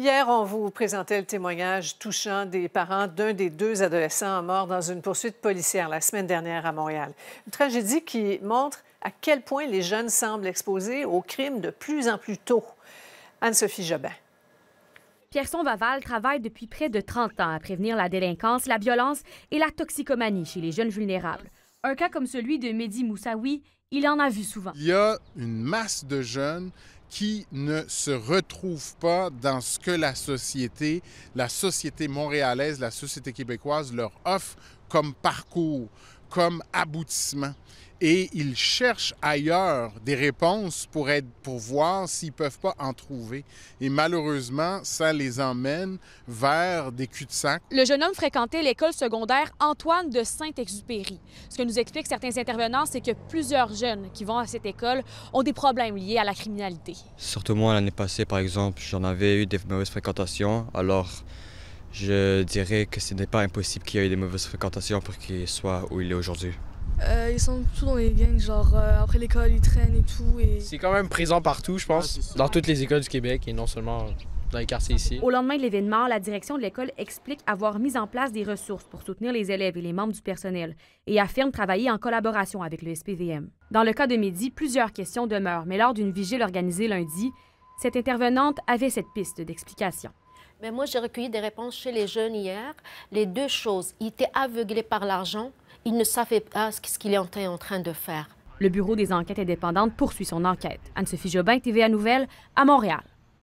Hier, on vous présentait le témoignage touchant des parents d'un des deux adolescents morts dans une poursuite policière la semaine dernière à Montréal. Une tragédie qui montre à quel point les jeunes semblent exposés aux crimes de plus en plus tôt. Anne-Sophie Jobin. Pierre-Son Vaval travaille depuis près de 30 ans à prévenir la délinquance, la violence et la toxicomanie chez les jeunes vulnérables. Un cas comme celui de Mehdi Moussaoui, il en a vu souvent. Il y a une masse de jeunes qui ne se retrouvent pas dans ce que la société, la société montréalaise, la société québécoise leur offre comme parcours comme aboutissement. Et ils cherchent ailleurs des réponses pour, être, pour voir s'ils peuvent pas en trouver. Et malheureusement, ça les emmène vers des cul-de-sac. Le jeune homme fréquentait l'école secondaire Antoine de Saint-Exupéry. Ce que nous expliquent certains intervenants, c'est que plusieurs jeunes qui vont à cette école ont des problèmes liés à la criminalité. Surtout moi, l'année passée, par exemple, j'en avais eu des mauvaises fréquentations. Alors, je dirais que ce n'est pas impossible qu'il y ait des mauvaises fréquentations pour qu'il soit où il est aujourd'hui. Euh, ils sont tous dans les gangs, genre euh, après l'école ils traînent et tout. C'est quand même présent partout, je pense, dans toutes les écoles du Québec et non seulement dans les quartiers ici. Au lendemain de l'événement, la direction de l'école explique avoir mis en place des ressources pour soutenir les élèves et les membres du personnel et affirme travailler en collaboration avec le SPVM. Dans le cas de Midi, plusieurs questions demeurent, mais lors d'une vigile organisée lundi, cette intervenante avait cette piste d'explication. Mais moi, j'ai recueilli des réponses chez les jeunes hier. Les deux choses, ils étaient aveuglés par l'argent, ils ne savaient pas ce qu'ils étaient en train de faire. Le Bureau des enquêtes indépendantes poursuit son enquête. Anne-Sophie Jobin, TVA Nouvelle, à Montréal.